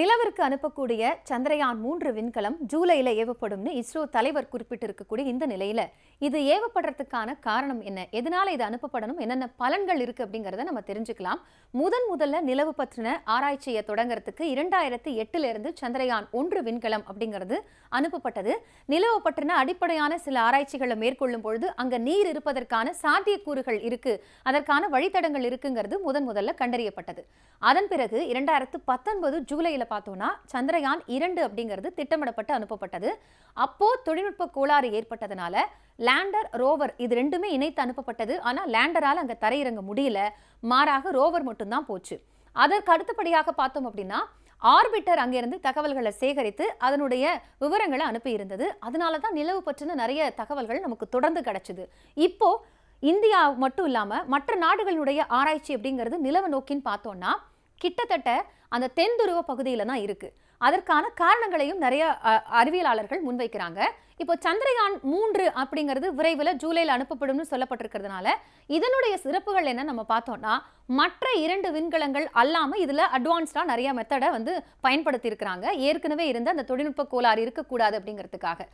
நிலவிற்கு அனுப்பக்கூடிய சந்திரயான் மூன்று விண்கலம் ஜூலையில் ஏவப்படும்னு இஸ்ரோ தலைவர் குறிப்பிட்டிருக்கக்கூடிய இந்த நிலையில் இது ஏவப்படுறதுக்கான காரணம் என்ன எதனால இது அனுப்பப்படணும் என்னென்ன பலன்கள் இருக்குது அப்படிங்கிறத நம்ம தெரிஞ்சுக்கலாம் முதன் முதல்ல நிலவு பற்றின ஆராய்ச்சியை தொடங்கிறதுக்கு இரண்டாயிரத்தி இருந்து சந்திரயான் ஒன்று விண்கலம் அப்படிங்கிறது அனுப்பப்பட்டது நிலவு பற்றின அடிப்படையான சில ஆராய்ச்சிகளை மேற்கொள்ளும் பொழுது அங்கே நீர் இருப்பதற்கான சாத்தியக்கூறுகள் இருக்குது அதற்கான வழித்தடங்கள் இருக்குங்கிறது முதன் முதல்ல கண்டறியப்பட்டது அதன் பிறகு இரண்டாயிரத்து பத்தொன்பது ஜூலையில் பார்த்தோன்னா சந்திரயான் இரண்டு அப்படிங்கிறது திட்டமிடப்பட்டு அனுப்பப்பட்டது தொழில்நுட்ப கோளாறு ஏற்பட்டதுனால லேண்டர் ரோவர் இது ரெண்டுமே இணைத்து அனுப்பப்பட்டது ஆனால் லேண்டரால் அங்கே தரையிறங்க முடியல மாறாக ரோவர் மட்டும்தான் போச்சு அதற்கு அடுத்தபடியாக பார்த்தோம் அப்படின்னா ஆர்பிட்டர் அங்கிருந்து தகவல்களை சேகரித்து அதனுடைய விவரங்களை அனுப்பியிருந்தது அதனால தான் நிலவு பற்றின நிறைய தகவல்கள் நமக்கு தொடர்ந்து கிடச்சிது இப்போ இந்தியா மட்டும் இல்லாமல் மற்ற நாடுகளுடைய ஆராய்ச்சி அப்படிங்கிறது நிலவு நோக்கின்னு பார்த்தோன்னா கிட்டத்தட்ட அந்த தென் துருவ பகுதியில் தான் இருக்குது அதற்கான காரணங்களையும் நிறைய அறிவியலாளர்கள் முன்வைக்கிறாங்க இப்போ சந்திரயான் மூன்று அப்படிங்கிறது விரைவில் ஜூலையில் அனுப்பப்படும்னு சொல்லப்பட்டிருக்கிறதுனால இதனுடைய சிறப்புகள் என்ன நம்ம பார்த்தோம்னா மற்ற இரண்டு விண்கலங்கள் அல்லாமல் இதில் அட்வான்ஸ்டாக நிறைய மெத்தடை வந்து பயன்படுத்தியிருக்கிறாங்க ஏற்கனவே இருந்த அந்த தொழில்நுட்ப கோளாறு இருக்கக்கூடாது அப்படிங்கிறதுக்காக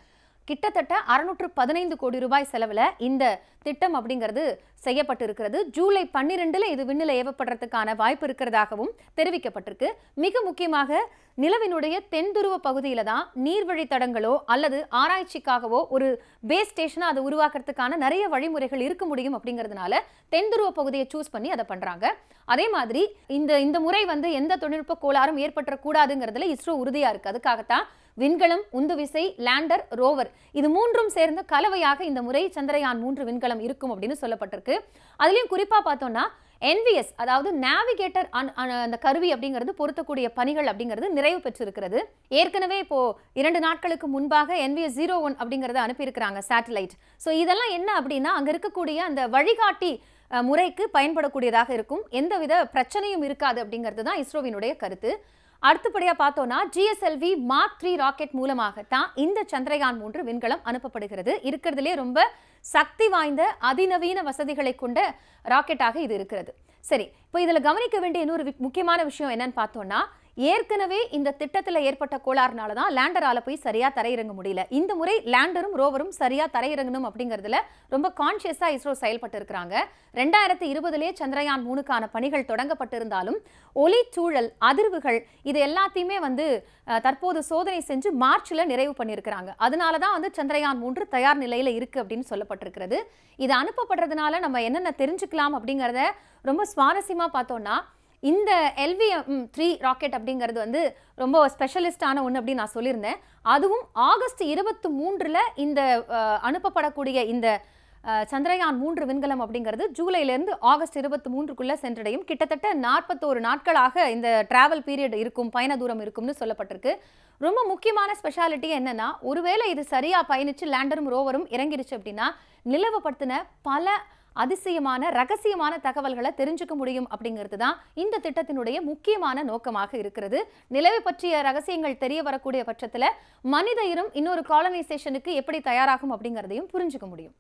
கிட்டத்தட்ட அறுநூற்று பதினைந்து கோடி ரூபாய் செலவில் இந்த திட்டம் அப்படிங்கிறது செய்யப்பட்டிருக்கிறது ஜூலை பன்னிரெண்டில் இது விண்ணில் ஏவப்படுறதுக்கான வாய்ப்பு இருக்கிறதாகவும் தெரிவிக்கப்பட்டிருக்கு மிக முக்கியமாக நிலவினுடைய தென்துருவ பகுதியில் தான் நீர்வழித்தடங்களோ அல்லது ஆராய்ச்சிக்காகவோ ஒரு பேஸ் ஸ்டேஷனாக அதை உருவாக்குறதுக்கான நிறைய வழிமுறைகள் இருக்க முடியும் அப்படிங்கிறதுனால தென்துருவ பகுதியை சூஸ் பண்ணி அதை பண்ணுறாங்க அதே மாதிரி இந்த இந்த முறை வந்து எந்த தொழில்நுட்ப கோளாறும் ஏற்பட்டுறக்கூடாதுங்கிறதுல இஸ்ரோ உறுதியாக இருக்குது அதுக்காகத்தான் விண்கலம் உந்துவிசை லேண்டர் ரோவர் இது மூன்றும் சேர்ந்த கலவையாக இந்த முறை சந்திரயான் மூன்று விண்கலம் இருக்கும் அப்படின்னு சொல்லப்பட்டிருக்கு அதுலேயும் குறிப்பாக பார்த்தோம்னா என்விஎஸ் அதாவது நேவிகேட்டர் அந்த கருவி அப்படிங்கிறது பொருத்தக்கூடிய பணிகள் அப்படிங்கிறது நிறைவு பெற்றிருக்கிறது ஏற்கனவே இப்போ இரண்டு நாட்களுக்கு முன்பாக என்விஎஸ் ஜீரோ ஒன் அப்படிங்கிறத அனுப்பியிருக்கிறாங்க சேட்டலைட் ஸோ இதெல்லாம் என்ன அப்படின்னா அங்கே இருக்கக்கூடிய அந்த வழிகாட்டி முறைக்கு பயன்படக்கூடியதாக இருக்கும் எந்தவித பிரச்சனையும் இருக்காது அப்படிங்கிறது தான் இஸ்ரோவினுடைய கருத்து அடுத்தபடியாக பார்த்தோம்னா ஜிஎஸ்எல்வி மார்க் த்ரீ ராக்கெட் மூலமாக தான் இந்த சந்திரயான் மூன்று விண்கலம் அனுப்பப்படுகிறது இருக்கிறதுலே ரொம்ப சக்தி வாய்ந்த அதிநவீன வசதிகளை கொண்ட ராக்கெட்டாக இது இருக்கிறது சரி இப்போ இதில் கவனிக்க வேண்டிய இன்னொரு முக்கியமான விஷயம் என்னன்னு பார்த்தோம்னா ஏற்கனவே இந்த திட்டத்தில் ஏற்பட்ட கோளாறுனால தான் லேண்டரால் போய் சரியாக தரையிறங்க முடியல இந்த முறை லேண்டரும் ரோவரும் சரியாக தரையிறங்கணும் அப்படிங்கிறதுல ரொம்ப கான்ஷியஸாக இஸ்ரோ செயல்பட்டு இருக்கிறாங்க ரெண்டாயிரத்தி இருபதுலேயே சந்திரயான் மூணுக்கான பணிகள் தொடங்கப்பட்டிருந்தாலும் ஒலி சூழல் அதிர்வுகள் இது எல்லாத்தையுமே வந்து தற்போது சோதனை செஞ்சு மார்ச்சில் நிறைவு பண்ணியிருக்கிறாங்க அதனால தான் வந்து சந்திரயான் மூன்று தயார் நிலையில் இருக்குது அப்படின்னு சொல்லப்பட்டிருக்கிறது இது அனுப்பப்படுறதுனால நம்ம என்னென்ன தெரிஞ்சுக்கலாம் அப்படிங்கிறத ரொம்ப சுவாரஸ்யமாக பார்த்தோம்னா இந்த எல்விஎம் த்ரீ ராக்கெட் அப்படிங்கிறது வந்து ரொம்ப ஸ்பெஷலிஸ்டான ஒன்று அப்படின்னு நான் சொல்லியிருந்தேன் அதுவும் ஆகஸ்ட் இருபத்தி மூன்றில் இந்த அனுப்பப்படக்கூடிய இந்த சந்திரயான் மூன்று விண்கலம் அப்படிங்கிறது ஜூலைலேருந்து ஆகஸ்ட் இருபத்தி மூன்றுக்குள்ளே சென்றடையும் கிட்டத்தட்ட நாற்பத்தோரு நாட்களாக இந்த ட்ராவல் பீரியட் இருக்கும் பயண தூரம் இருக்கும்னு சொல்லப்பட்டிருக்கு ரொம்ப முக்கியமான ஸ்பெஷாலிட்டி என்னென்னா ஒருவேளை இது சரியாக பயணித்து லேண்டரும் ரோவரும் இறங்கிடுச்சு அப்படின்னா நிலவுப்படுத்தின பல அதிசயமான ரகசியமான தகவல்களை தெரிஞ்சுக்க முடியும் அப்படிங்கிறது தான் இந்த திட்டத்தினுடைய முக்கியமான நோக்கமாக இருக்கிறது நிலவை பற்றிய ரகசியங்கள் தெரிய வரக்கூடிய பட்சத்தில் மனித இனம் இன்னொரு காலனைசேஷனுக்கு எப்படி தயாராகும் அப்படிங்கிறதையும் புரிஞ்சுக்க முடியும்